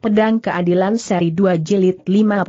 Pedang Keadilan Seri 2 Jilid 51.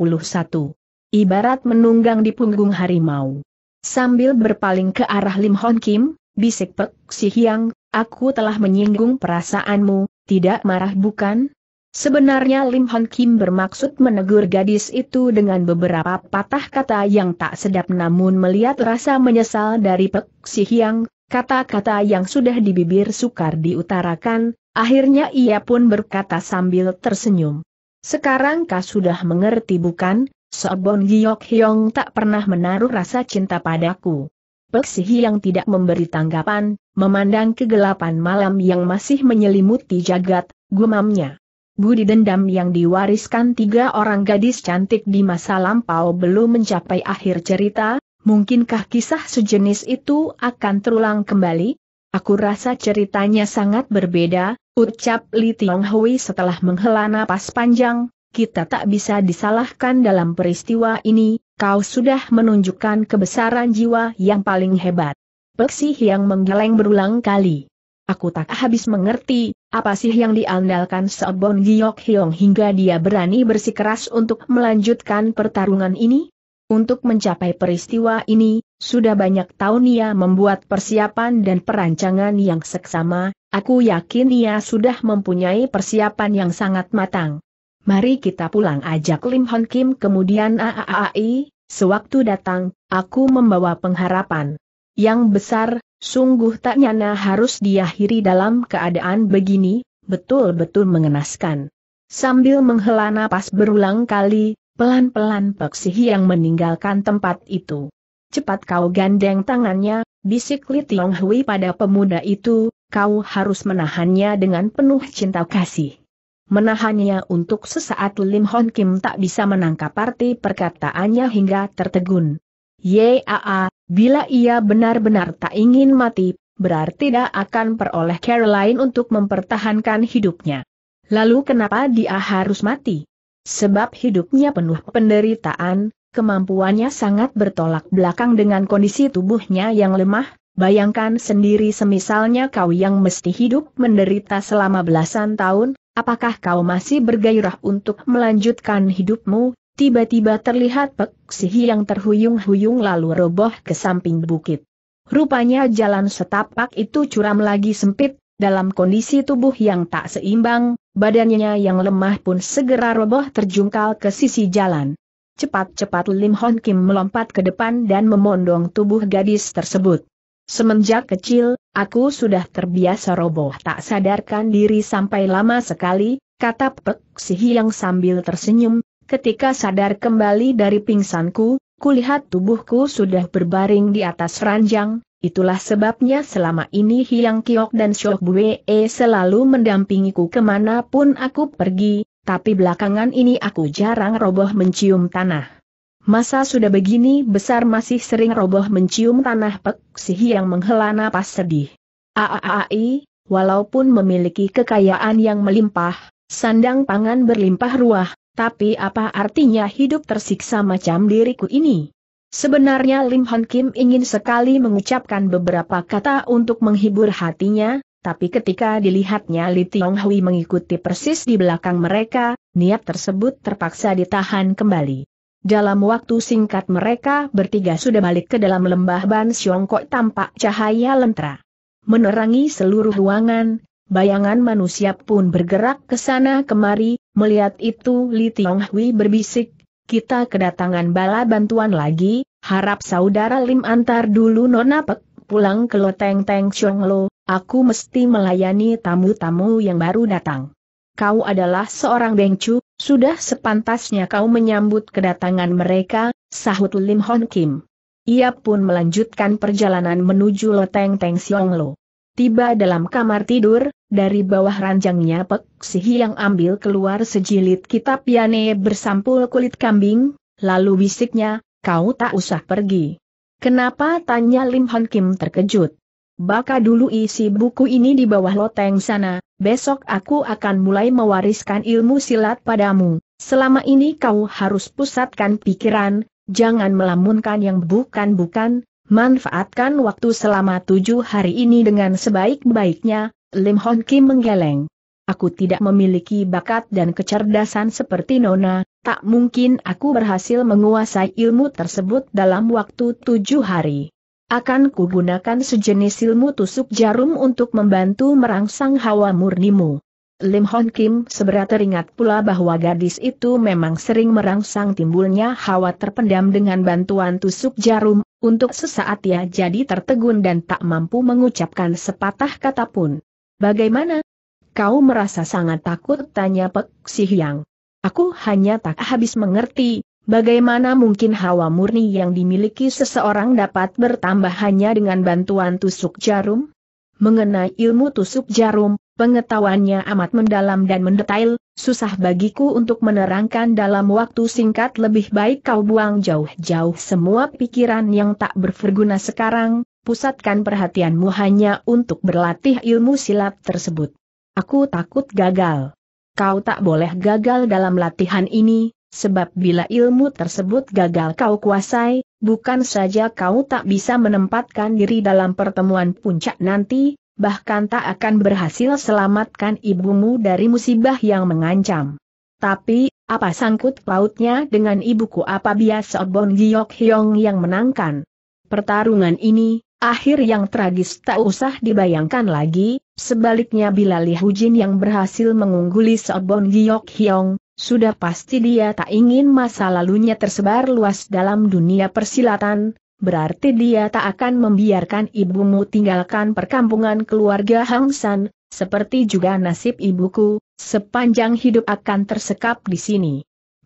Ibarat menunggang di punggung harimau. Sambil berpaling ke arah Lim Hon Kim, bisik Pek Si Hyang, aku telah menyinggung perasaanmu, tidak marah bukan? Sebenarnya Lim Hon Kim bermaksud menegur gadis itu dengan beberapa patah kata yang tak sedap namun melihat rasa menyesal dari Pek Si Hyang, kata-kata yang sudah di bibir sukar diutarakan, Akhirnya ia pun berkata sambil tersenyum. Sekarang kau sudah mengerti bukan, Sobon Giok Hyong tak pernah menaruh rasa cinta padaku. Peksihi yang tidak memberi tanggapan, memandang kegelapan malam yang masih menyelimuti jagat, gumamnya. Budi dendam yang diwariskan tiga orang gadis cantik di masa lampau belum mencapai akhir cerita, mungkinkah kisah sejenis itu akan terulang kembali? Aku rasa ceritanya sangat berbeda, ucap Li Tiong setelah menghela napas panjang, kita tak bisa disalahkan dalam peristiwa ini, kau sudah menunjukkan kebesaran jiwa yang paling hebat. Peksih yang menggeleng berulang kali. Aku tak habis mengerti, apa sih yang diandalkan Sobon Giyok Hyong hingga dia berani bersikeras untuk melanjutkan pertarungan ini? Untuk mencapai peristiwa ini, sudah banyak tahun ia membuat persiapan dan perancangan yang seksama, aku yakin ia sudah mempunyai persiapan yang sangat matang. Mari kita pulang ajak Lim Hon Kim kemudian AAAI, sewaktu datang, aku membawa pengharapan. Yang besar, sungguh tak nyana harus diakhiri dalam keadaan begini, betul-betul mengenaskan. Sambil menghela napas berulang kali, pelan-pelan Peksihi yang meninggalkan tempat itu. Cepat kau gandeng tangannya, bisik Li Tiong Hui pada pemuda itu, kau harus menahannya dengan penuh cinta kasih. Menahannya untuk sesaat Lim Hon Kim tak bisa menangkap arti perkataannya hingga tertegun. Yaa, bila ia benar-benar tak ingin mati, berarti tidak akan peroleh Caroline untuk mempertahankan hidupnya. Lalu kenapa dia harus mati? Sebab hidupnya penuh penderitaan, kemampuannya sangat bertolak belakang dengan kondisi tubuhnya yang lemah, bayangkan sendiri semisalnya kau yang mesti hidup menderita selama belasan tahun, apakah kau masih bergairah untuk melanjutkan hidupmu, tiba-tiba terlihat peksihi yang terhuyung-huyung lalu roboh ke samping bukit. Rupanya jalan setapak itu curam lagi sempit, dalam kondisi tubuh yang tak seimbang, badannya yang lemah pun segera roboh terjungkal ke sisi jalan. Cepat-cepat Lim Hon Kim melompat ke depan dan memondong tubuh gadis tersebut. Semenjak kecil, aku sudah terbiasa roboh tak sadarkan diri sampai lama sekali, kata Pek Sihi yang sambil tersenyum, ketika sadar kembali dari pingsanku, kulihat tubuhku sudah berbaring di atas ranjang, itulah sebabnya selama ini Hiang Kiok dan Shok Bue selalu mendampingiku kemanapun aku pergi, tapi belakangan ini aku jarang roboh mencium tanah. Masa sudah begini besar masih sering roboh mencium tanah pek yang menghela napas sedih. Aaai, walaupun memiliki kekayaan yang melimpah, sandang pangan berlimpah ruah, tapi apa artinya hidup tersiksa macam diriku ini? Sebenarnya Lim Hon Kim ingin sekali mengucapkan beberapa kata untuk menghibur hatinya, tapi ketika dilihatnya Li Tiong Hui mengikuti persis di belakang mereka, niat tersebut terpaksa ditahan kembali. Dalam waktu singkat mereka bertiga sudah balik ke dalam lembah Ban Siongkok tampak cahaya lentera. Menerangi seluruh ruangan, bayangan manusia pun bergerak ke sana kemari, melihat itu Li Tiong Hui berbisik, kita kedatangan bala bantuan lagi, harap saudara Lim antar dulu Nona Pek pulang ke Loteng Teng Chong Lo, aku mesti melayani tamu-tamu yang baru datang. Kau adalah seorang bengcu, sudah sepantasnya kau menyambut kedatangan mereka, sahut Lim Hon Kim. Ia pun melanjutkan perjalanan menuju Loteng Teng Siong Lo. Tiba dalam kamar tidur, dari bawah ranjangnya Pek Sihi yang ambil keluar sejilid kitab Yane bersampul kulit kambing, lalu bisiknya, kau tak usah pergi. Kenapa tanya Lim Hon Kim terkejut? Baka dulu isi buku ini di bawah loteng sana, besok aku akan mulai mewariskan ilmu silat padamu. Selama ini kau harus pusatkan pikiran, jangan melamunkan yang bukan-bukan, manfaatkan waktu selama tujuh hari ini dengan sebaik-baiknya, Lim Hon Kim menggeleng. Aku tidak memiliki bakat dan kecerdasan seperti Nona, tak mungkin aku berhasil menguasai ilmu tersebut dalam waktu tujuh hari. Akan kugunakan sejenis ilmu tusuk jarum untuk membantu merangsang hawa murnimu. Lim Hon Kim seberat teringat pula bahwa gadis itu memang sering merangsang timbulnya hawa terpendam dengan bantuan tusuk jarum, untuk sesaat ia jadi tertegun dan tak mampu mengucapkan sepatah kata pun. Bagaimana? Kau merasa sangat takut? Tanya Pek Si Hyang. Aku hanya tak habis mengerti, bagaimana mungkin hawa murni yang dimiliki seseorang dapat bertambah hanya dengan bantuan tusuk jarum? Mengenai ilmu tusuk jarum, pengetahuannya amat mendalam dan mendetail, susah bagiku untuk menerangkan dalam waktu singkat lebih baik kau buang jauh-jauh semua pikiran yang tak berverguna sekarang, pusatkan perhatianmu hanya untuk berlatih ilmu silat tersebut. Aku takut gagal kau tak boleh gagal dalam latihan ini, sebab bila ilmu tersebut gagal kau kuasai, bukan saja kau tak bisa menempatkan diri dalam pertemuan puncak nanti, bahkan tak akan berhasil selamatkan ibumu dari musibah yang mengancam. Tapi, apa sangkut pautnya dengan ibuku apabila biasa Giok Hyong yang menangkan? Pertarungan ini, Akhir yang tragis tak usah dibayangkan lagi, sebaliknya bila Li Hujin yang berhasil mengungguli Seobon Giok Hyong, sudah pasti dia tak ingin masa lalunya tersebar luas dalam dunia persilatan, berarti dia tak akan membiarkan ibumu tinggalkan perkampungan keluarga Hang San, seperti juga nasib ibuku, sepanjang hidup akan tersekap di sini.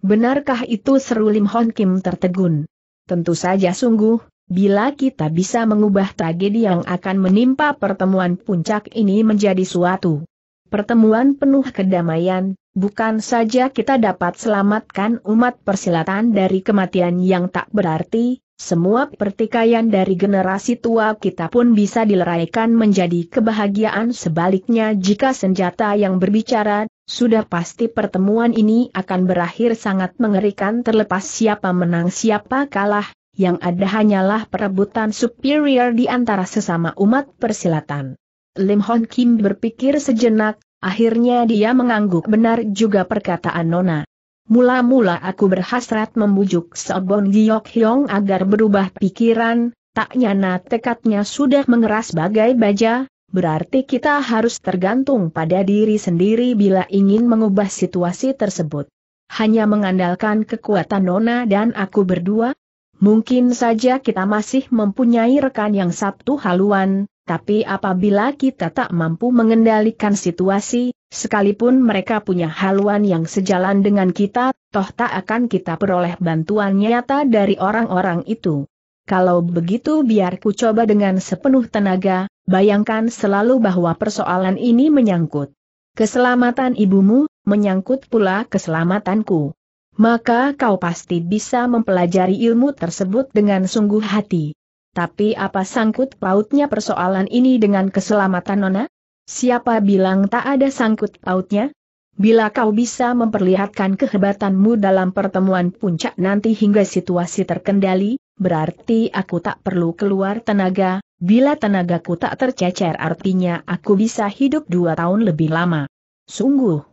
Benarkah itu seru Lim Hon Kim tertegun? Tentu saja sungguh, Bila kita bisa mengubah tragedi yang akan menimpa pertemuan puncak ini menjadi suatu pertemuan penuh kedamaian, bukan saja kita dapat selamatkan umat persilatan dari kematian yang tak berarti, semua pertikaian dari generasi tua kita pun bisa dileraikan menjadi kebahagiaan sebaliknya jika senjata yang berbicara, sudah pasti pertemuan ini akan berakhir sangat mengerikan terlepas siapa menang siapa kalah, yang ada hanyalah perebutan superior di antara sesama umat persilatan. Lim Hon Kim berpikir sejenak, akhirnya dia mengangguk benar juga perkataan Nona. Mula-mula aku berhasrat membujuk Sobon Giok Hyong agar berubah pikiran, tak nyana tekadnya sudah mengeras bagai baja, berarti kita harus tergantung pada diri sendiri bila ingin mengubah situasi tersebut. Hanya mengandalkan kekuatan Nona dan aku berdua, Mungkin saja kita masih mempunyai rekan yang sabtu haluan, tapi apabila kita tak mampu mengendalikan situasi, sekalipun mereka punya haluan yang sejalan dengan kita, toh tak akan kita peroleh bantuan nyata dari orang-orang itu. Kalau begitu biar ku coba dengan sepenuh tenaga, bayangkan selalu bahwa persoalan ini menyangkut keselamatan ibumu, menyangkut pula keselamatanku maka kau pasti bisa mempelajari ilmu tersebut dengan sungguh hati. Tapi apa sangkut pautnya persoalan ini dengan keselamatan Nona? Siapa bilang tak ada sangkut pautnya? Bila kau bisa memperlihatkan kehebatanmu dalam pertemuan puncak nanti hingga situasi terkendali, berarti aku tak perlu keluar tenaga, bila tenagaku tak tercecer artinya aku bisa hidup dua tahun lebih lama. Sungguh,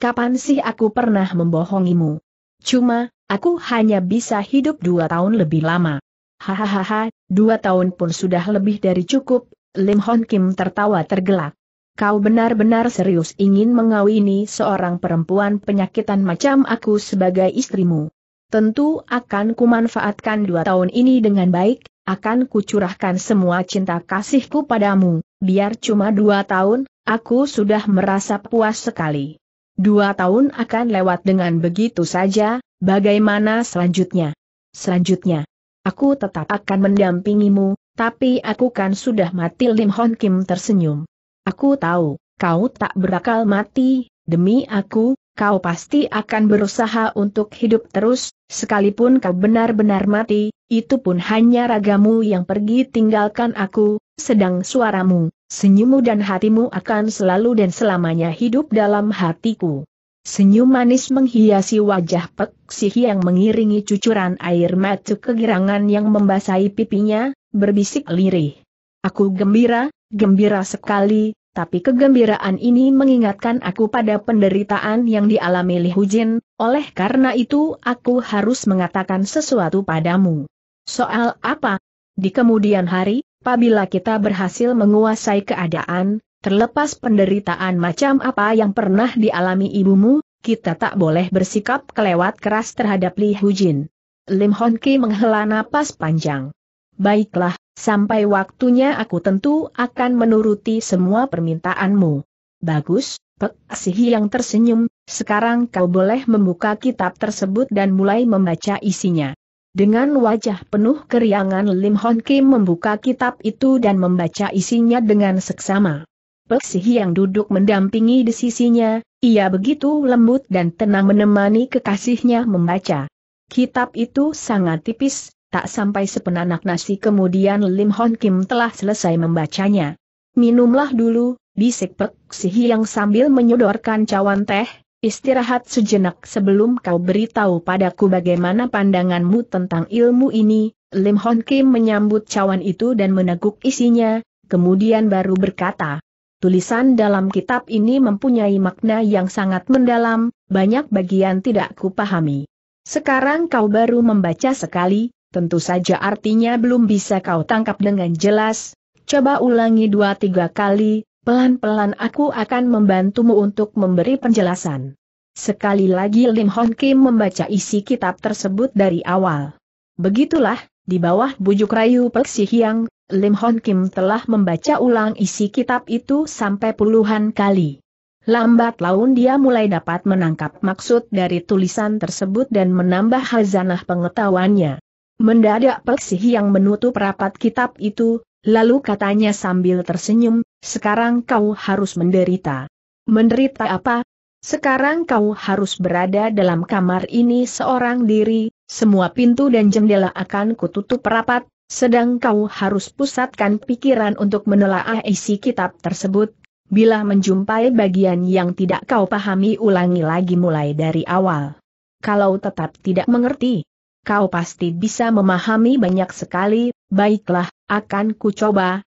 kapan sih aku pernah membohongimu? Cuma, aku hanya bisa hidup dua tahun lebih lama. Hahaha, dua tahun pun sudah lebih dari cukup, Lim Hon Kim tertawa tergelak. Kau benar-benar serius ingin mengawini seorang perempuan penyakitan macam aku sebagai istrimu. Tentu akan kumanfaatkan dua tahun ini dengan baik, akan kucurahkan semua cinta kasihku padamu, biar cuma dua tahun, aku sudah merasa puas sekali. Dua tahun akan lewat dengan begitu saja, bagaimana selanjutnya? Selanjutnya, aku tetap akan mendampingimu, tapi aku kan sudah mati Lim Hon Kim tersenyum. Aku tahu, kau tak berakal mati, demi aku, kau pasti akan berusaha untuk hidup terus, sekalipun kau benar-benar mati, itu pun hanya ragamu yang pergi tinggalkan aku, sedang suaramu, senyummu dan hatimu akan selalu dan selamanya hidup dalam hatiku. Senyum manis menghiasi wajah Pek yang mengiringi cucuran air mata kegirangan yang membasahi pipinya, berbisik lirih. Aku gembira, gembira sekali, tapi kegembiraan ini mengingatkan aku pada penderitaan yang dialami Li Hujin, oleh karena itu aku harus mengatakan sesuatu padamu. Soal apa? Di kemudian hari, apabila kita berhasil menguasai keadaan, terlepas penderitaan macam apa yang pernah dialami ibumu, kita tak boleh bersikap kelewat keras terhadap Li Hujin. Lim Hon Ki menghela napas panjang. Baiklah, sampai waktunya aku tentu akan menuruti semua permintaanmu. Bagus, Pek Sihi yang tersenyum, sekarang kau boleh membuka kitab tersebut dan mulai membaca isinya. Dengan wajah penuh keriangan Lim Hon Kim membuka kitab itu dan membaca isinya dengan seksama. Peksih yang duduk mendampingi di sisinya, ia begitu lembut dan tenang menemani kekasihnya membaca. Kitab itu sangat tipis, tak sampai sepenanak nasi kemudian Lim Hon Kim telah selesai membacanya. Minumlah dulu, bisik Peksih yang sambil menyodorkan cawan teh, Istirahat sejenak sebelum kau beritahu padaku bagaimana pandanganmu tentang ilmu ini, Lim Hon Kim menyambut cawan itu dan meneguk isinya, kemudian baru berkata, Tulisan dalam kitab ini mempunyai makna yang sangat mendalam, banyak bagian tidak kupahami. Sekarang kau baru membaca sekali, tentu saja artinya belum bisa kau tangkap dengan jelas, coba ulangi dua tiga kali, Pelan-pelan aku akan membantumu untuk memberi penjelasan. Sekali lagi Lim Hon Kim membaca isi kitab tersebut dari awal. Begitulah, di bawah bujuk rayu Pek Si Hiang, Lim Hon Kim telah membaca ulang isi kitab itu sampai puluhan kali. Lambat laun dia mulai dapat menangkap maksud dari tulisan tersebut dan menambah hazanah pengetahuannya. Mendadak Pek Si Hiang menutup rapat kitab itu, lalu katanya sambil tersenyum, sekarang kau harus menderita. Menderita apa? Sekarang kau harus berada dalam kamar ini seorang diri, semua pintu dan jendela akan kututup rapat, sedang kau harus pusatkan pikiran untuk menelaah isi kitab tersebut. Bila menjumpai bagian yang tidak kau pahami ulangi lagi mulai dari awal. Kalau tetap tidak mengerti, kau pasti bisa memahami banyak sekali, baiklah, akan ku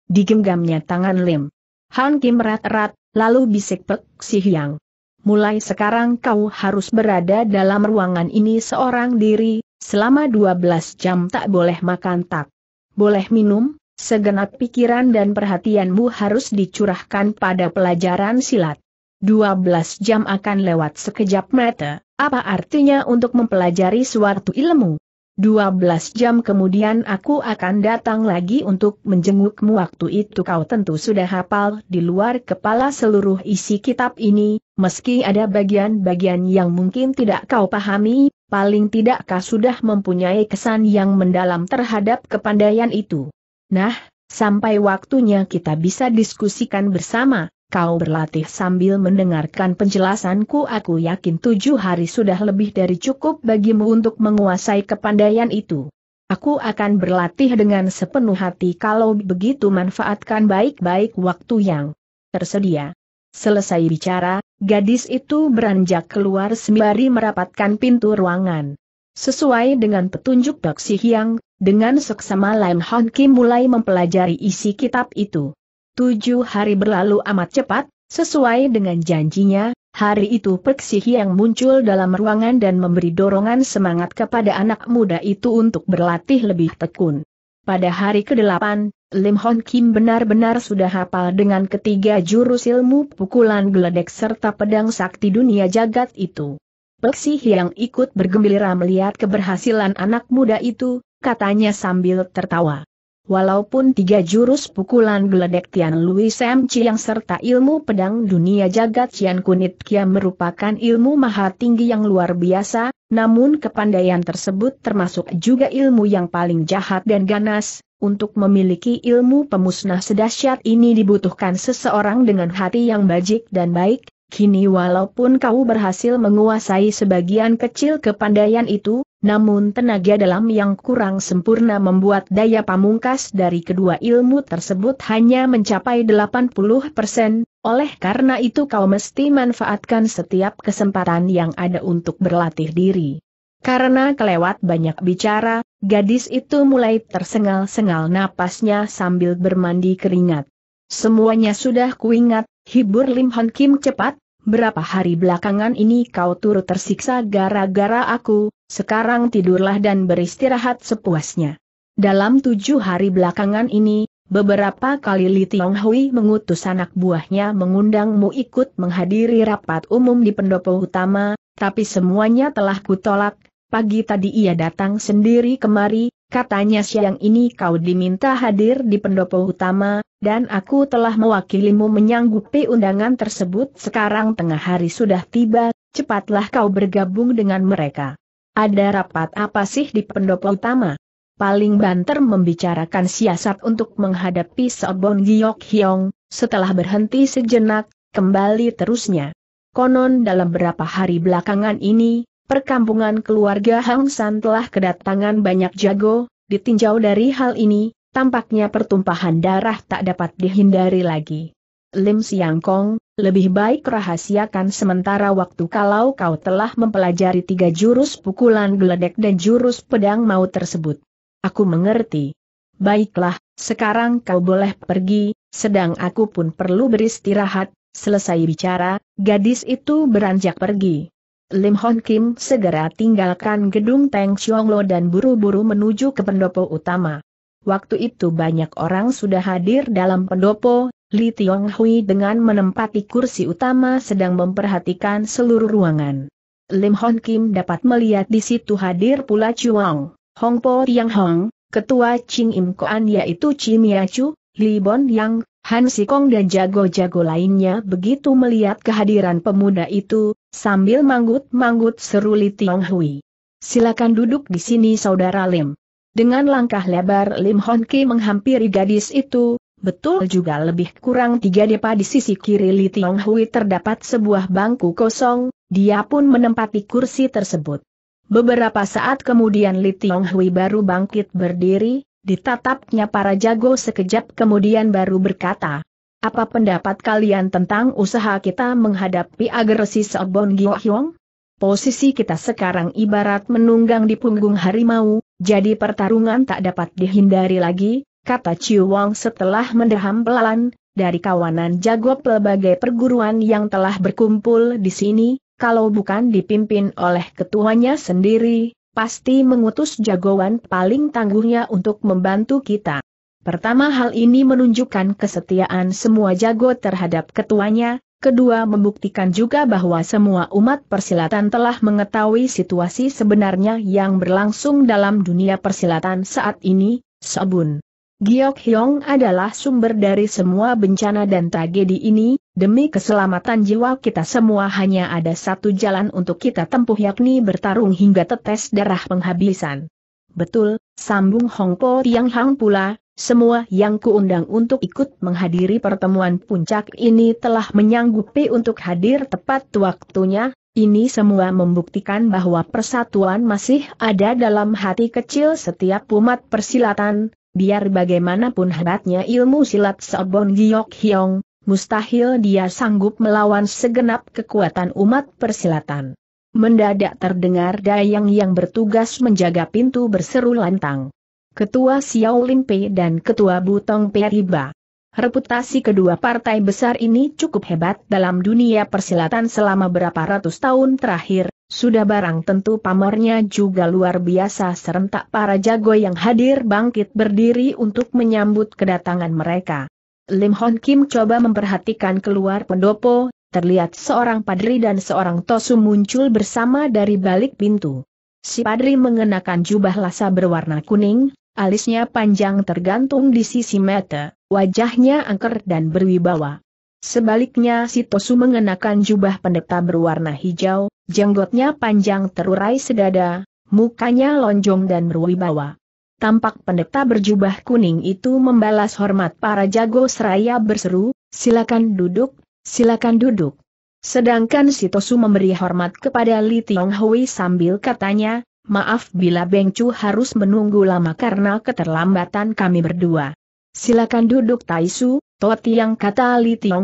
digenggamnya tangan Lim. Han Kim rat-rat, lalu bisik Pek Si Hyang. Mulai sekarang kau harus berada dalam ruangan ini seorang diri, selama 12 jam tak boleh makan tak. Boleh minum, segenap pikiran dan perhatianmu harus dicurahkan pada pelajaran silat. 12 jam akan lewat sekejap mata, apa artinya untuk mempelajari suatu ilmu? 12 jam kemudian aku akan datang lagi untuk menjengukmu waktu itu kau tentu sudah hafal di luar kepala seluruh isi kitab ini, meski ada bagian-bagian yang mungkin tidak kau pahami, paling tidak kau sudah mempunyai kesan yang mendalam terhadap kepandaian itu. Nah, sampai waktunya kita bisa diskusikan bersama, kau berlatih sambil mendengarkan penjelasanku aku yakin tujuh hari sudah lebih dari cukup bagimu untuk menguasai kepandaian itu. Aku akan berlatih dengan sepenuh hati kalau begitu manfaatkan baik-baik waktu yang tersedia. Selesai bicara, gadis itu beranjak keluar sembari merapatkan pintu ruangan. Sesuai dengan petunjuk Doksi Si Hyang, dengan seksama Lam Hon Kim mulai mempelajari isi kitab itu. Tujuh hari berlalu amat cepat, sesuai dengan janjinya, hari itu Peksihi yang muncul dalam ruangan dan memberi dorongan semangat kepada anak muda itu untuk berlatih lebih tekun. Pada hari ke-8, Lim Hon Kim benar-benar sudah hafal dengan ketiga jurus ilmu pukulan geledek serta pedang sakti dunia jagat itu. Peksi yang ikut bergembira melihat keberhasilan anak muda itu, katanya sambil tertawa. Walaupun tiga jurus pukulan geledek Tian Lui Sam Chiang serta ilmu pedang dunia jagat Tian Kunit Kia merupakan ilmu maha tinggi yang luar biasa, namun kepandaian tersebut termasuk juga ilmu yang paling jahat dan ganas, untuk memiliki ilmu pemusnah sedahsyat ini dibutuhkan seseorang dengan hati yang bajik dan baik, kini walaupun kau berhasil menguasai sebagian kecil kepandaian itu, namun tenaga dalam yang kurang sempurna membuat daya pamungkas dari kedua ilmu tersebut hanya mencapai 80 persen, oleh karena itu kau mesti manfaatkan setiap kesempatan yang ada untuk berlatih diri. Karena kelewat banyak bicara, gadis itu mulai tersengal-sengal napasnya sambil bermandi keringat. Semuanya sudah kuingat, hibur Lim Hon Kim cepat, berapa hari belakangan ini kau turut tersiksa gara-gara aku, sekarang tidurlah dan beristirahat sepuasnya. Dalam tujuh hari belakangan ini, beberapa kali Li Tiong Hui mengutus anak buahnya mengundangmu ikut menghadiri rapat umum di pendopo utama, tapi semuanya telah kutolak, pagi tadi ia datang sendiri kemari, katanya siang ini kau diminta hadir di pendopo utama, dan aku telah mewakilimu menyanggupi undangan tersebut sekarang tengah hari sudah tiba, cepatlah kau bergabung dengan mereka. Ada rapat apa sih di pendopo utama? Paling banter membicarakan siasat untuk menghadapi Sobon Giok Hyong, setelah berhenti sejenak, kembali terusnya. Konon dalam beberapa hari belakangan ini, perkampungan keluarga Hang San telah kedatangan banyak jago, ditinjau dari hal ini, tampaknya pertumpahan darah tak dapat dihindari lagi. Lim Siang Kong, lebih baik rahasiakan sementara waktu kalau kau telah mempelajari tiga jurus pukulan geledek dan jurus pedang mau tersebut. Aku mengerti. Baiklah, sekarang kau boleh pergi, sedang aku pun perlu beristirahat, selesai bicara, gadis itu beranjak pergi. Lim Hon Kim segera tinggalkan gedung Teng Chiong Lo dan buru-buru menuju ke pendopo utama. Waktu itu banyak orang sudah hadir dalam pendopo, Li Tiong Hui dengan menempati kursi utama sedang memperhatikan seluruh ruangan. Lim Hon Kim dapat melihat di situ hadir pula Chuang, Hong Po Tiang Hong, Ketua Ching Im Koan yaitu Chi Chu, Li Bon Yang, Han Kong dan jago-jago lainnya begitu melihat kehadiran pemuda itu, sambil manggut-manggut seru Li Tiong Hui. Silakan duduk di sini saudara Lim. Dengan langkah lebar Lim Hon Kim menghampiri gadis itu, betul juga lebih kurang tiga depa di sisi kiri Li Tiong Hui terdapat sebuah bangku kosong, dia pun menempati kursi tersebut. Beberapa saat kemudian Li Tiong Hui baru bangkit berdiri, ditatapnya para jago sekejap kemudian baru berkata, Apa pendapat kalian tentang usaha kita menghadapi agresi Sobon Gio Hyong? Posisi kita sekarang ibarat menunggang di punggung harimau, jadi pertarungan tak dapat dihindari lagi, kata Ciu Wang setelah mendaham pelan, dari kawanan jago pelbagai perguruan yang telah berkumpul di sini, kalau bukan dipimpin oleh ketuanya sendiri, pasti mengutus jagoan paling tangguhnya untuk membantu kita. Pertama hal ini menunjukkan kesetiaan semua jago terhadap ketuanya, kedua membuktikan juga bahwa semua umat persilatan telah mengetahui situasi sebenarnya yang berlangsung dalam dunia persilatan saat ini, Sobun. Giok Hyong adalah sumber dari semua bencana dan tragedi ini, demi keselamatan jiwa kita semua hanya ada satu jalan untuk kita tempuh yakni bertarung hingga tetes darah penghabisan. Betul, sambung Hong Po Tiang Hang pula, semua yang kuundang untuk ikut menghadiri pertemuan puncak ini telah menyanggupi untuk hadir tepat waktunya, ini semua membuktikan bahwa persatuan masih ada dalam hati kecil setiap umat persilatan, biar bagaimanapun hebatnya ilmu silat Sobon Giok Hyong, mustahil dia sanggup melawan segenap kekuatan umat persilatan. Mendadak terdengar Dayang yang bertugas menjaga pintu berseru lantang. Ketua Xiao Lin Pei dan Ketua Butong Periba. Reputasi kedua partai besar ini cukup hebat dalam dunia persilatan selama berapa ratus tahun terakhir, sudah barang tentu pamornya juga luar biasa serentak para jago yang hadir bangkit berdiri untuk menyambut kedatangan mereka. Lim Hon Kim coba memperhatikan keluar pendopo, terlihat seorang padri dan seorang tosu muncul bersama dari balik pintu. Si padri mengenakan jubah lasa berwarna kuning, alisnya panjang tergantung di sisi mata, wajahnya angker dan berwibawa. Sebaliknya si Tosu mengenakan jubah pendeta berwarna hijau, Jenggotnya panjang terurai sedada, mukanya lonjong dan berwibawa. Tampak pendeta berjubah kuning itu membalas hormat para jago seraya berseru, silakan duduk, silakan duduk. Sedangkan Sitosu memberi hormat kepada Li Tiong sambil katanya, maaf bila Beng harus menunggu lama karena keterlambatan kami berdua. Silakan duduk Taisu, Toti yang kata Li Tiong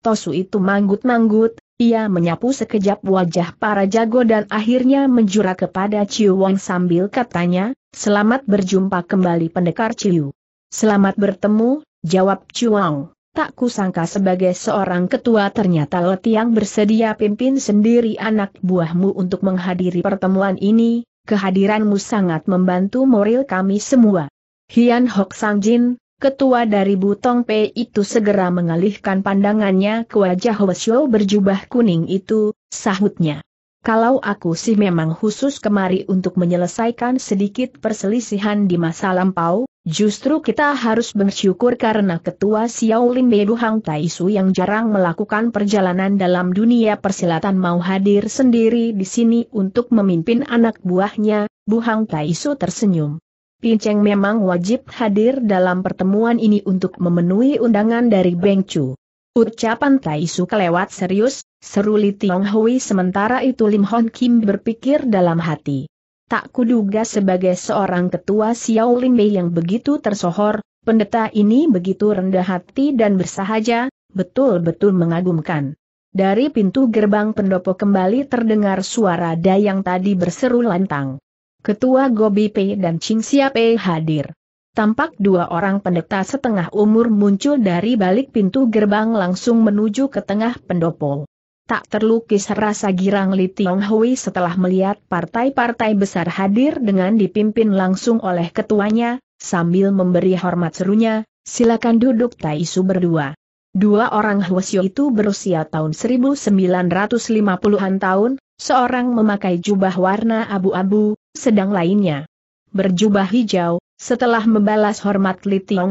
Tosu itu manggut-manggut, ia menyapu sekejap wajah para jago dan akhirnya menjura kepada Ciu Wang sambil katanya, Selamat berjumpa kembali pendekar Ciu. Selamat bertemu, jawab Ciu Wang. Tak kusangka sebagai seorang ketua ternyata Lo Tiang bersedia pimpin sendiri anak buahmu untuk menghadiri pertemuan ini, kehadiranmu sangat membantu moral kami semua. Hian Hok Sang Jin, ketua dari Butong P itu segera mengalihkan pandangannya ke wajah Hwasyo berjubah kuning itu, sahutnya. Kalau aku sih memang khusus kemari untuk menyelesaikan sedikit perselisihan di masa lampau, justru kita harus bersyukur karena ketua Xiao Lim Bedu Hang Taisu yang jarang melakukan perjalanan dalam dunia persilatan mau hadir sendiri di sini untuk memimpin anak buahnya, Bu Hang Taisu tersenyum. Pinceng memang wajib hadir dalam pertemuan ini untuk memenuhi undangan dari Beng Chu. Ucapan Tai kelewat serius, seru Li Tiong Hui sementara itu Lim Hon Kim berpikir dalam hati. Tak kuduga sebagai seorang ketua Xiao Bei yang begitu tersohor, pendeta ini begitu rendah hati dan bersahaja, betul-betul mengagumkan. Dari pintu gerbang pendopo kembali terdengar suara dayang tadi berseru lantang. Ketua Gobi Pei dan Ching Sia Pei hadir. Tampak dua orang pendeta setengah umur muncul dari balik pintu gerbang langsung menuju ke tengah pendopo. Tak terlukis rasa girang Li Tiong Hui setelah melihat partai-partai besar hadir dengan dipimpin langsung oleh ketuanya, sambil memberi hormat serunya, silakan duduk Tai Su berdua. Dua orang Hwasyo itu berusia tahun 1950-an tahun, seorang memakai jubah warna abu-abu, sedang lainnya. Berjubah hijau, setelah membalas hormat Li Tiong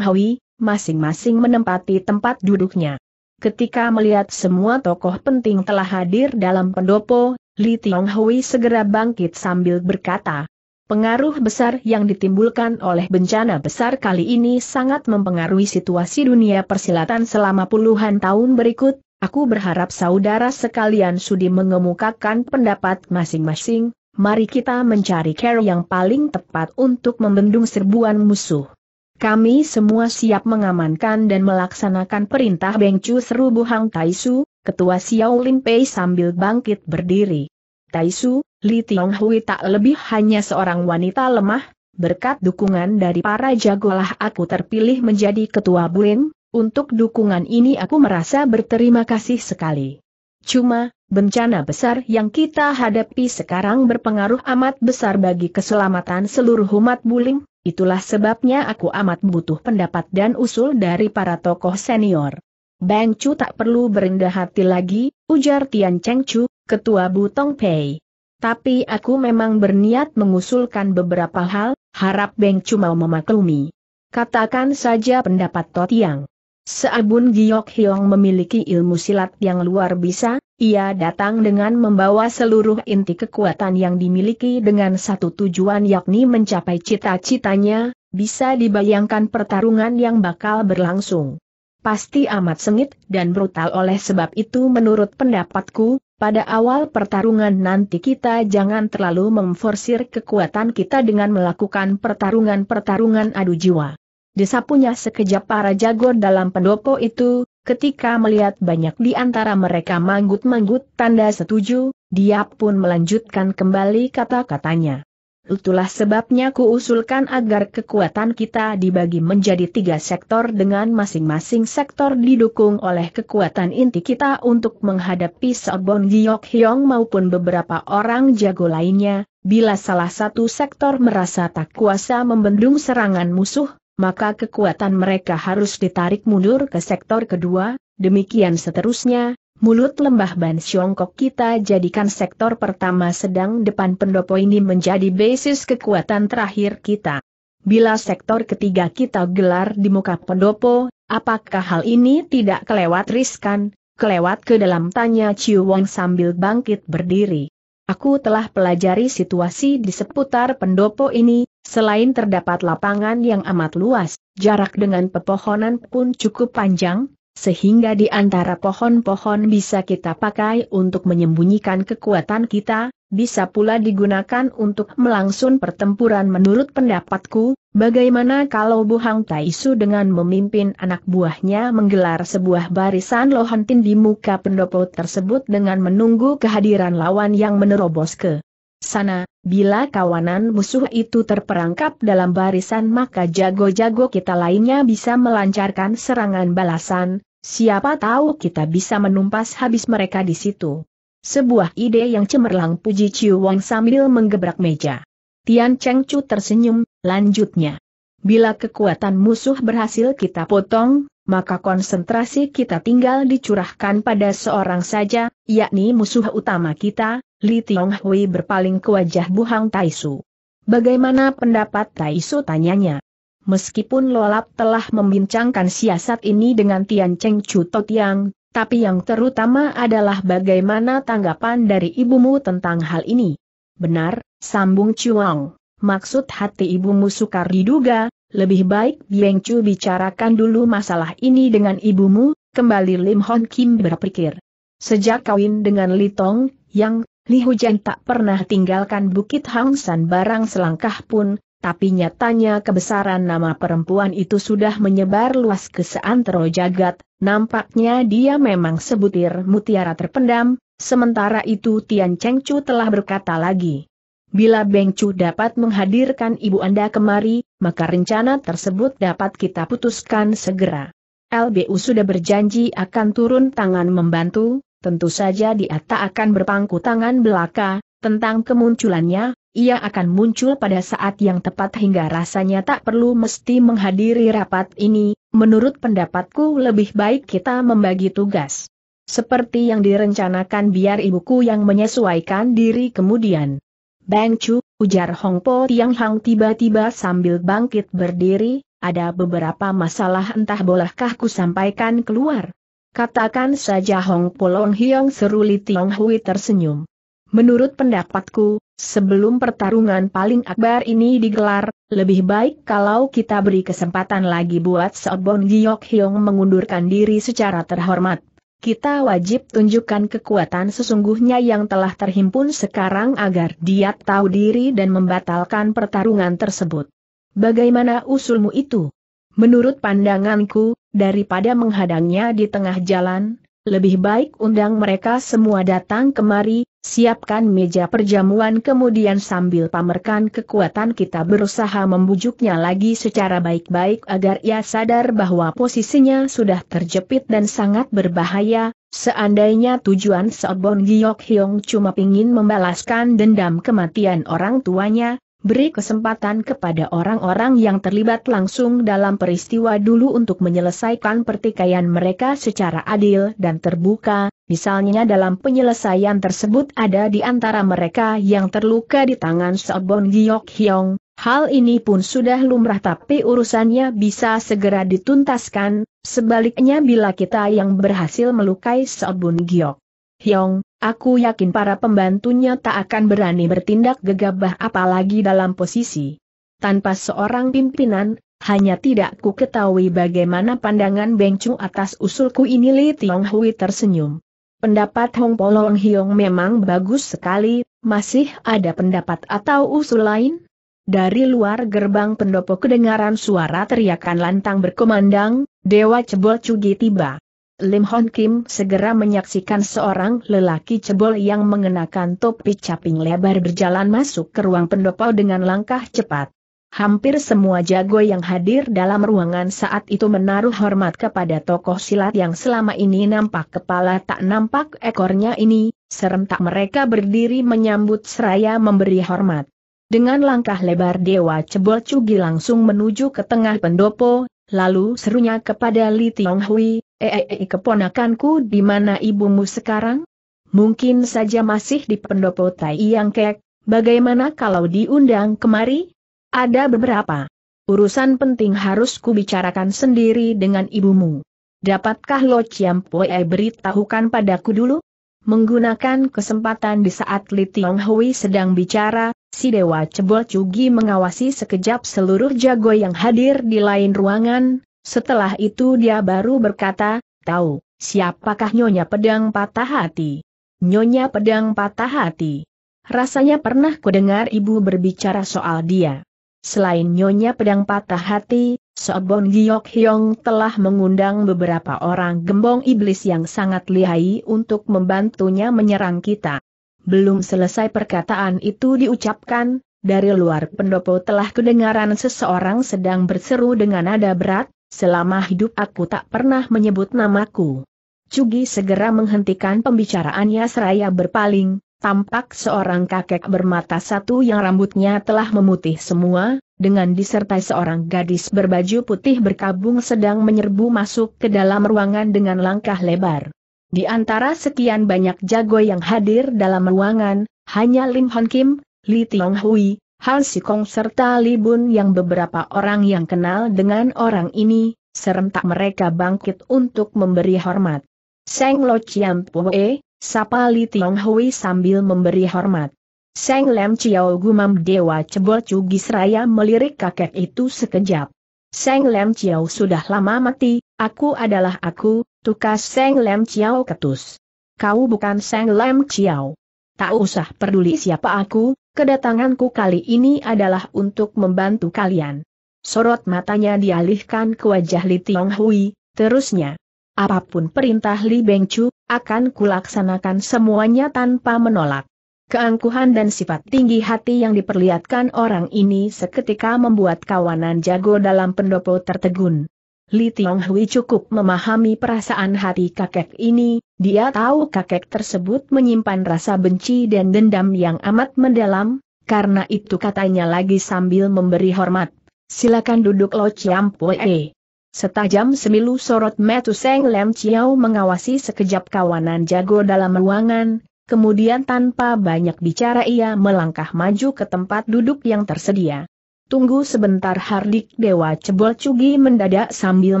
masing-masing menempati tempat duduknya. Ketika melihat semua tokoh penting telah hadir dalam pendopo, Li Tiong segera bangkit sambil berkata, Pengaruh besar yang ditimbulkan oleh bencana besar kali ini sangat mempengaruhi situasi dunia persilatan selama puluhan tahun berikut, Aku berharap saudara sekalian sudi mengemukakan pendapat masing-masing, mari kita mencari cara yang paling tepat untuk membendung serbuan musuh. Kami semua siap mengamankan dan melaksanakan perintah Bengcu Chu seru Buhang Taisu, ketua Xiao lin Pei sambil bangkit berdiri. Taisu, Li Tiong Hui tak lebih hanya seorang wanita lemah, berkat dukungan dari para jagolah aku terpilih menjadi ketua Buin, untuk dukungan ini aku merasa berterima kasih sekali. Cuma, Bencana besar yang kita hadapi sekarang berpengaruh amat besar bagi keselamatan seluruh umat buling, itulah sebabnya aku amat butuh pendapat dan usul dari para tokoh senior. Bang Chu tak perlu berendah hati lagi, ujar Tian Cheng Chu, ketua Butong Pei. Tapi aku memang berniat mengusulkan beberapa hal, harap Bang Chu mau memaklumi. Katakan saja pendapat Totiang. Seabun Giok Hiong memiliki ilmu silat yang luar biasa, ia datang dengan membawa seluruh inti kekuatan yang dimiliki dengan satu tujuan yakni mencapai cita-citanya, bisa dibayangkan pertarungan yang bakal berlangsung. Pasti amat sengit dan brutal oleh sebab itu menurut pendapatku, pada awal pertarungan nanti kita jangan terlalu memforsir kekuatan kita dengan melakukan pertarungan-pertarungan adu jiwa. Desa punya sekejap para jago dalam pendopo itu, Ketika melihat banyak di antara mereka manggut-manggut tanda setuju, dia pun melanjutkan kembali kata-katanya. Itulah sebabnya kuusulkan agar kekuatan kita dibagi menjadi tiga sektor dengan masing-masing sektor didukung oleh kekuatan inti kita untuk menghadapi Sobon Giyok Hyong maupun beberapa orang jago lainnya, bila salah satu sektor merasa tak kuasa membendung serangan musuh, maka kekuatan mereka harus ditarik mundur ke sektor kedua, demikian seterusnya, mulut lembah Ban Siongkok kita jadikan sektor pertama sedang depan pendopo ini menjadi basis kekuatan terakhir kita. Bila sektor ketiga kita gelar di muka pendopo, apakah hal ini tidak kelewat riskan, kelewat ke dalam tanya Ciu Wong sambil bangkit berdiri. Aku telah pelajari situasi di seputar pendopo ini, Selain terdapat lapangan yang amat luas, jarak dengan pepohonan pun cukup panjang, sehingga di antara pohon-pohon bisa kita pakai untuk menyembunyikan kekuatan kita, bisa pula digunakan untuk melangsung pertempuran menurut pendapatku, bagaimana kalau Bu Hang Taisu dengan memimpin anak buahnya menggelar sebuah barisan lohantin di muka pendopo tersebut dengan menunggu kehadiran lawan yang menerobos ke sana, bila kawanan musuh itu terperangkap dalam barisan maka jago-jago kita lainnya bisa melancarkan serangan balasan, siapa tahu kita bisa menumpas habis mereka di situ. Sebuah ide yang cemerlang puji Chiu Wang sambil menggebrak meja. Tian Cheng Chu tersenyum, lanjutnya. Bila kekuatan musuh berhasil kita potong, maka konsentrasi kita tinggal dicurahkan pada seorang saja, yakni musuh utama kita, Li Tiong Hui berpaling ke wajah Buhang Taisu. Bagaimana pendapat Taisu tanyanya? Meskipun Lolap telah membincangkan siasat ini dengan Tian Cheng Chu Totiang, tapi yang terutama adalah bagaimana tanggapan dari ibumu tentang hal ini. Benar, sambung Chuang. Maksud hati ibumu sukar diduga, lebih baik Bieng Chu bicarakan dulu masalah ini dengan ibumu, kembali Lim Hon Kim berpikir. Sejak kawin dengan Litong, yang Li Hujan tak pernah tinggalkan Bukit Hang San barang selangkah pun, tapi nyatanya kebesaran nama perempuan itu sudah menyebar luas ke seantero jagat, nampaknya dia memang sebutir mutiara terpendam, sementara itu Tian Cheng Chu telah berkata lagi. Bila Beng Chu dapat menghadirkan ibu Anda kemari, maka rencana tersebut dapat kita putuskan segera. LBU sudah berjanji akan turun tangan membantu, tentu saja dia tak akan berpangku tangan belaka, tentang kemunculannya, ia akan muncul pada saat yang tepat hingga rasanya tak perlu mesti menghadiri rapat ini, menurut pendapatku lebih baik kita membagi tugas. Seperti yang direncanakan biar ibuku yang menyesuaikan diri kemudian. Bang Chu, ujar Hong Po Tiang Hang tiba-tiba sambil bangkit berdiri, ada beberapa masalah entah bolehkah ku sampaikan keluar. Katakan saja Hong Polong Hiong seru Li Tiong Hui tersenyum. Menurut pendapatku, sebelum pertarungan paling akbar ini digelar, lebih baik kalau kita beri kesempatan lagi buat Seobon Giok Hiong mengundurkan diri secara terhormat. Kita wajib tunjukkan kekuatan sesungguhnya yang telah terhimpun sekarang agar dia tahu diri dan membatalkan pertarungan tersebut. Bagaimana usulmu itu? Menurut pandanganku, daripada menghadangnya di tengah jalan, lebih baik undang mereka semua datang kemari, siapkan meja perjamuan kemudian sambil pamerkan kekuatan kita berusaha membujuknya lagi secara baik-baik agar ia sadar bahwa posisinya sudah terjepit dan sangat berbahaya, Seandainya tujuan Sobon Giok Hyong cuma ingin membalaskan dendam kematian orang tuanya, beri kesempatan kepada orang-orang yang terlibat langsung dalam peristiwa dulu untuk menyelesaikan pertikaian mereka secara adil dan terbuka, misalnya dalam penyelesaian tersebut ada di antara mereka yang terluka di tangan Sobon Giyok Hyong, hal ini pun sudah lumrah tapi urusannya bisa segera dituntaskan, sebaliknya bila kita yang berhasil melukai Seobon Giok Hyong, aku yakin para pembantunya tak akan berani bertindak gegabah apalagi dalam posisi. Tanpa seorang pimpinan, hanya tidak ku ketahui bagaimana pandangan Beng Chu atas usulku ini Li Tiong Hui tersenyum. Pendapat Hong Polong Hyong memang bagus sekali, masih ada pendapat atau usul lain? Dari luar gerbang pendopo kedengaran suara teriakan lantang berkomandang, Dewa Cebol Cugi tiba. Lim Hon Kim segera menyaksikan seorang lelaki cebol yang mengenakan topi caping lebar berjalan masuk ke ruang pendopo dengan langkah cepat. Hampir semua jago yang hadir dalam ruangan saat itu menaruh hormat kepada tokoh silat yang selama ini nampak kepala tak nampak ekornya ini, serentak mereka berdiri menyambut seraya memberi hormat. Dengan langkah lebar Dewa Cebol Cugi langsung menuju ke tengah pendopo, lalu serunya kepada Li Tiong Hui, eh, eh, eh, keponakanku di mana ibumu sekarang? Mungkin saja masih di pendopo Tai Yang Kek, bagaimana kalau diundang kemari? Ada beberapa. Urusan penting harus kubicarakan sendiri dengan ibumu. Dapatkah Lo Chiam Poe beritahukan padaku dulu? Menggunakan kesempatan di saat Li Tiong Hui sedang bicara, Si Dewa Cebol Cugi mengawasi sekejap seluruh jago yang hadir di lain ruangan, setelah itu dia baru berkata, tahu, siapakah Nyonya Pedang Patah Hati? Nyonya Pedang Patah Hati. Rasanya pernah kudengar ibu berbicara soal dia. Selain Nyonya Pedang Patah Hati, Sobon Giyok Hyong telah mengundang beberapa orang gembong iblis yang sangat lihai untuk membantunya menyerang kita. Belum selesai perkataan itu diucapkan, dari luar pendopo telah kedengaran seseorang sedang berseru dengan nada berat, selama hidup aku tak pernah menyebut namaku. Cugi segera menghentikan pembicaraannya seraya berpaling, tampak seorang kakek bermata satu yang rambutnya telah memutih semua, dengan disertai seorang gadis berbaju putih berkabung sedang menyerbu masuk ke dalam ruangan dengan langkah lebar. Di antara sekian banyak jago yang hadir dalam ruangan, hanya Lim Hon Kim, Li Tiong Hui, Han Kong serta Li Bun yang beberapa orang yang kenal dengan orang ini, serentak mereka bangkit untuk memberi hormat. Seng Lo Chiam Pue, sapa Li Tiong Hui sambil memberi hormat. Seng Lem Chiao Gumam Dewa Cebol cugi seraya melirik kakek itu sekejap. Seng Lem Chiao sudah lama mati, aku adalah aku, Tukas Seng Lem Chiao ketus. Kau bukan Seng Lem Chiao. Tak usah peduli siapa aku, kedatanganku kali ini adalah untuk membantu kalian. Sorot matanya dialihkan ke wajah Li Tiong Hui, terusnya. Apapun perintah Li Beng Chu, akan kulaksanakan semuanya tanpa menolak. Keangkuhan dan sifat tinggi hati yang diperlihatkan orang ini seketika membuat kawanan jago dalam pendopo tertegun. Li Tiong cukup memahami perasaan hati kakek ini, dia tahu kakek tersebut menyimpan rasa benci dan dendam yang amat mendalam, karena itu katanya lagi sambil memberi hormat. Silakan duduk Lo Chiam Pue. Setajam semilu sorot Seng Lem Chiao mengawasi sekejap kawanan jago dalam ruangan, kemudian tanpa banyak bicara ia melangkah maju ke tempat duduk yang tersedia. Tunggu sebentar Hardik Dewa Cebol Cugi mendadak sambil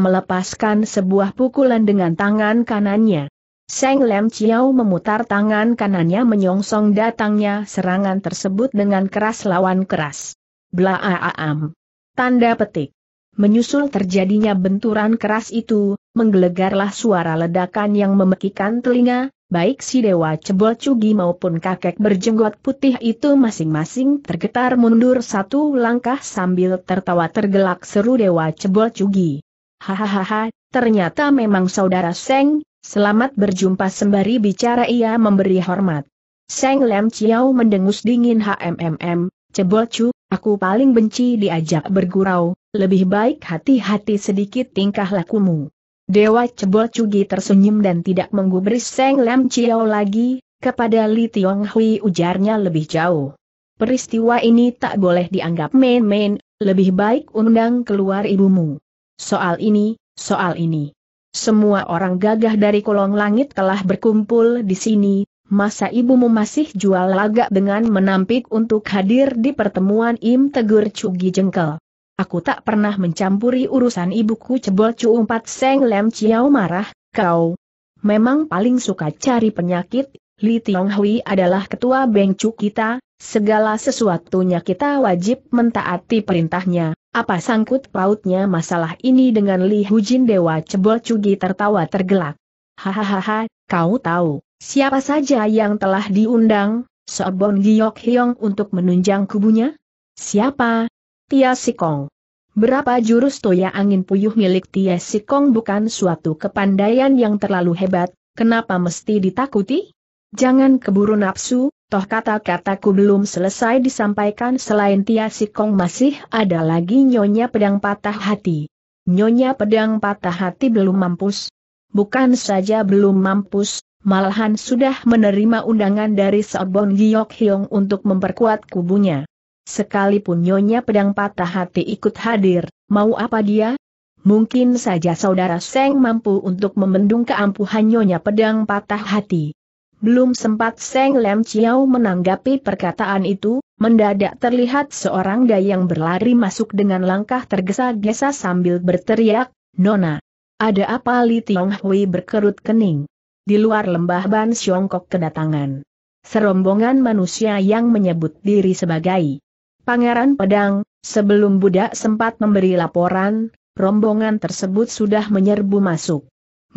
melepaskan sebuah pukulan dengan tangan kanannya. Seng Lem Chiao memutar tangan kanannya menyongsong datangnya serangan tersebut dengan keras lawan keras. Blaaam. Tanda petik. Menyusul terjadinya benturan keras itu, menggelegarlah suara ledakan yang memekikan telinga, baik si Dewa Cebol Cugi maupun kakek berjenggot putih itu masing-masing tergetar mundur satu langkah sambil tertawa tergelak seru Dewa Cebol Cugi. Hahaha, ternyata memang saudara Seng, selamat berjumpa sembari bicara ia memberi hormat. Seng Lem Chiao mendengus dingin HMMM, Cebol Cu, aku paling benci diajak bergurau, lebih baik hati-hati sedikit tingkah lakumu. Dewa Cebol Cugi tersenyum dan tidak menggubris Seng Lam Chiao lagi, kepada Li Tiong Hui ujarnya lebih jauh. Peristiwa ini tak boleh dianggap main-main, lebih baik undang keluar ibumu. Soal ini, soal ini. Semua orang gagah dari kolong langit telah berkumpul di sini, masa ibumu masih jual lagak dengan menampik untuk hadir di pertemuan Im Tegur Cugi Jengkel aku tak pernah mencampuri urusan ibuku cebol cu umpat seng lem ciao marah, kau. Memang paling suka cari penyakit, Li Tiong Hui adalah ketua bengcu kita, segala sesuatunya kita wajib mentaati perintahnya. Apa sangkut pautnya masalah ini dengan Li Hujin Dewa Cebol Cugi tertawa tergelak. Hahaha, kau tahu, siapa saja yang telah diundang, Sobon Giyok Hiong untuk menunjang kubunya? Siapa? Tia Sikong. Berapa jurus toya angin puyuh milik Tia Sikong bukan suatu kepandaian yang terlalu hebat, kenapa mesti ditakuti? Jangan keburu nafsu, toh kata-kataku belum selesai disampaikan selain Tia Sikong masih ada lagi Nyonya Pedang Patah Hati. Nyonya Pedang Patah Hati belum mampus. Bukan saja belum mampus, malahan sudah menerima undangan dari Sobon Giok Hyong untuk memperkuat kubunya. Sekalipun Nyonya Pedang Patah Hati ikut hadir, mau apa dia? Mungkin saja saudara Seng mampu untuk membendung keampuhan Nyonya Pedang Patah Hati. Belum sempat Seng Lem Chiao menanggapi perkataan itu, mendadak terlihat seorang dayang berlari masuk dengan langkah tergesa-gesa sambil berteriak, Nona! Ada apa Li Tiong Hui berkerut kening? Di luar lembah Ban Siongkok kedatangan. Serombongan manusia yang menyebut diri sebagai Pangeran Pedang, sebelum budak sempat memberi laporan, rombongan tersebut sudah menyerbu masuk.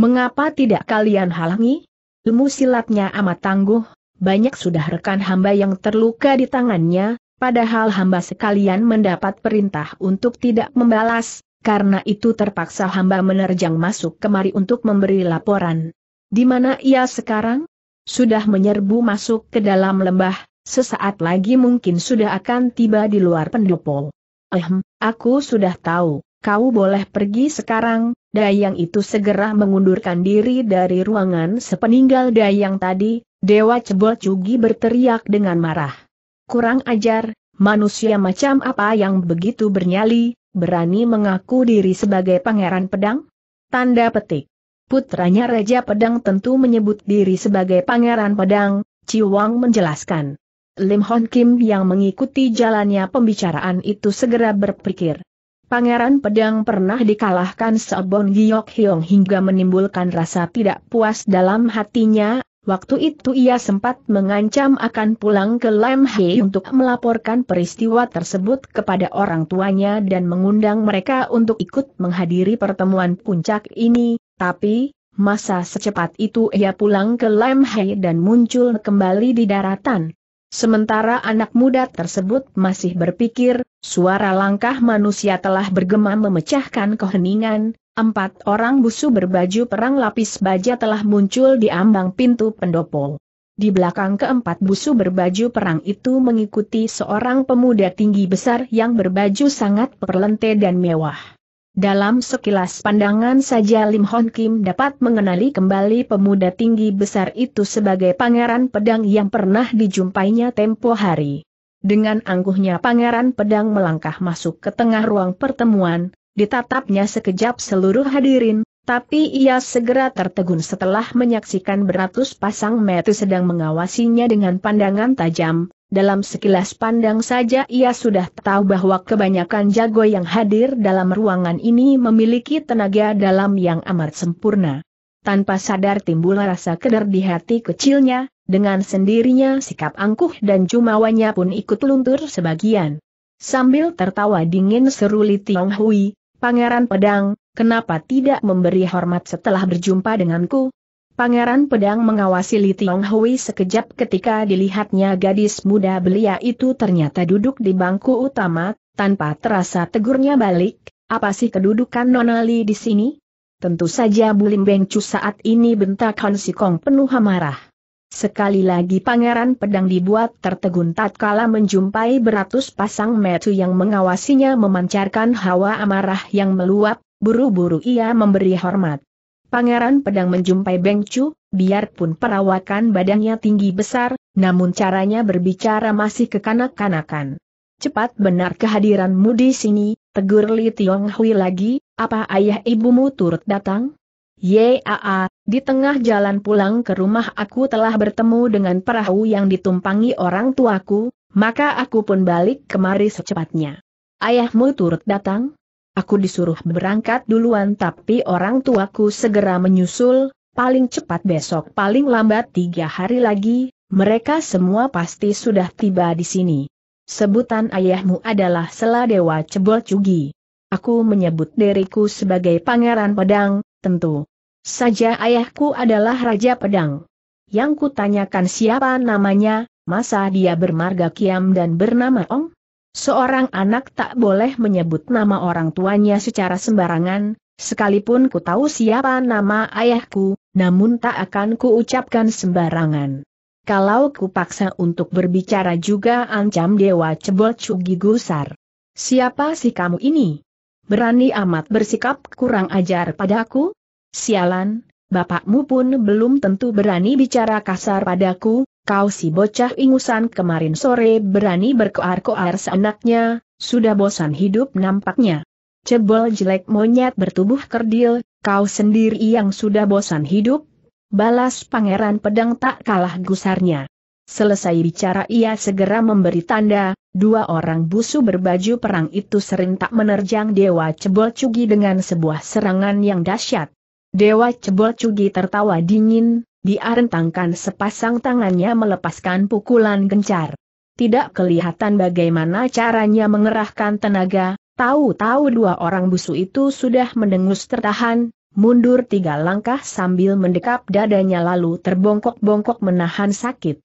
Mengapa tidak kalian halangi? Ilmu silatnya amat tangguh, banyak sudah rekan hamba yang terluka di tangannya, padahal hamba sekalian mendapat perintah untuk tidak membalas, karena itu terpaksa hamba menerjang masuk kemari untuk memberi laporan. Di mana ia sekarang? Sudah menyerbu masuk ke dalam lembah, Sesaat lagi mungkin sudah akan tiba di luar pendopo. Ehm, aku sudah tahu, kau boleh pergi sekarang, Dayang itu segera mengundurkan diri dari ruangan sepeninggal Dayang tadi, Dewa Cebol Cugi berteriak dengan marah. Kurang ajar, manusia macam apa yang begitu bernyali, berani mengaku diri sebagai pangeran pedang? Tanda petik. Putranya Raja Pedang tentu menyebut diri sebagai pangeran pedang, Ciwang menjelaskan. Lim Hon Kim yang mengikuti jalannya pembicaraan itu segera berpikir. Pangeran Pedang pernah dikalahkan Sebon Giok Hyong hingga menimbulkan rasa tidak puas dalam hatinya, Waktu itu ia sempat mengancam akan pulang ke Lam He untuk melaporkan peristiwa tersebut kepada orang tuanya dan mengundang mereka untuk ikut menghadiri pertemuan puncak ini, tapi, masa secepat itu ia pulang ke Lam Hai dan muncul kembali di daratan. Sementara anak muda tersebut masih berpikir, suara langkah manusia telah bergema memecahkan keheningan, empat orang busu berbaju perang lapis baja telah muncul di ambang pintu pendopo. Di belakang keempat busu berbaju perang itu mengikuti seorang pemuda tinggi besar yang berbaju sangat perlente dan mewah. Dalam sekilas pandangan saja Lim Hon Kim dapat mengenali kembali pemuda tinggi besar itu sebagai pangeran pedang yang pernah dijumpainya tempo hari. Dengan angkuhnya pangeran pedang melangkah masuk ke tengah ruang pertemuan, ditatapnya sekejap seluruh hadirin, tapi ia segera tertegun setelah menyaksikan beratus pasang mata sedang mengawasinya dengan pandangan tajam, dalam sekilas pandang saja ia sudah tahu bahwa kebanyakan jago yang hadir dalam ruangan ini memiliki tenaga dalam yang amat sempurna. Tanpa sadar timbul rasa keder di hati kecilnya, dengan sendirinya sikap angkuh dan jumawanya pun ikut luntur sebagian. Sambil tertawa dingin seruli Tiong Hui, Pangeran Pedang, kenapa tidak memberi hormat setelah berjumpa denganku? Pangeran Pedang mengawasi Li Tiong Hui sekejap ketika dilihatnya gadis muda belia itu ternyata duduk di bangku utama, tanpa terasa tegurnya balik, apa sih kedudukan Nonali di sini? Tentu saja Bulim Chu saat ini bentak Han Sikong penuh amarah. Sekali lagi Pangeran Pedang dibuat tertegun tatkala menjumpai beratus pasang metu yang mengawasinya memancarkan hawa amarah yang meluap, buru-buru ia memberi hormat. Pangeran Pedang menjumpai Beng Chu, biarpun perawakan badannya tinggi besar, namun caranya berbicara masih kekanak-kanakan. Cepat benar kehadiranmu di sini, tegur Li Tiong Hui lagi, apa ayah ibumu turut datang? Yaa, di tengah jalan pulang ke rumah aku telah bertemu dengan perahu yang ditumpangi orang tuaku, maka aku pun balik kemari secepatnya. Ayahmu turut datang? Aku disuruh berangkat duluan tapi orang tuaku segera menyusul, paling cepat besok paling lambat tiga hari lagi, mereka semua pasti sudah tiba di sini. Sebutan ayahmu adalah Seladewa Cebol Cugi. Aku menyebut diriku sebagai pangeran pedang, tentu. Saja ayahku adalah Raja Pedang. Yang kutanyakan siapa namanya, masa dia bermarga Kiam dan bernama Ong? Seorang anak tak boleh menyebut nama orang tuanya secara sembarangan, sekalipun ku tahu siapa nama ayahku, namun tak akan ku ucapkan sembarangan. Kalau ku paksa untuk berbicara juga ancam Dewa Cebol Cugi Gusar. Siapa sih kamu ini? Berani amat bersikap kurang ajar padaku? Sialan, bapakmu pun belum tentu berani bicara kasar padaku, kau si bocah ingusan kemarin sore berani berkoar-koar seenaknya, sudah bosan hidup nampaknya. Cebol jelek monyet bertubuh kerdil, kau sendiri yang sudah bosan hidup, balas pangeran pedang tak kalah gusarnya. Selesai bicara ia segera memberi tanda, dua orang busu berbaju perang itu serentak menerjang Dewa Cebol Cugi dengan sebuah serangan yang dahsyat. Dewa Cebol Cugi tertawa dingin, Diarentangkan sepasang tangannya melepaskan pukulan gencar. Tidak kelihatan bagaimana caranya mengerahkan tenaga, tahu-tahu dua orang busu itu sudah mendengus tertahan, mundur tiga langkah sambil mendekap dadanya lalu terbongkok-bongkok menahan sakit.